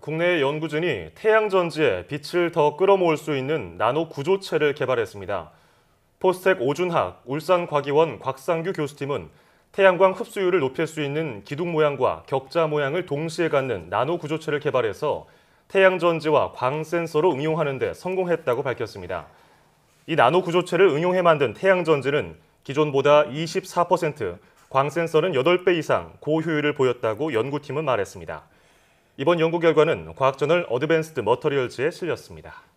국내의 연구진이 태양전지에 빛을 더 끌어모을 수 있는 나노 구조체를 개발했습니다. 포스텍 오준학 울산과기원 곽상규 교수팀은 태양광 흡수율을 높일 수 있는 기둥 모양과 격자 모양을 동시에 갖는 나노 구조체를 개발해서 태양전지와 광 센서로 응용하는 데 성공했다고 밝혔습니다. 이 나노 구조체를 응용해 만든 태양전지는 기존보다 24%, 광 센서는 8배 이상 고효율을 보였다고 연구팀은 말했습니다. 이번 연구 결과는 과학저널 어드밴스드 머터리얼즈에 실렸습니다.